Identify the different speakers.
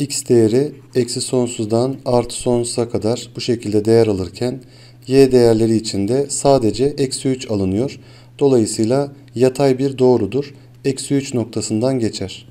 Speaker 1: x değeri eksi sonsuzdan artı sonsuza kadar bu şekilde değer alırken y değerleri için de sadece eksi 3 alınıyor. Dolayısıyla yatay bir doğrudur. Eksi 3 noktasından geçer.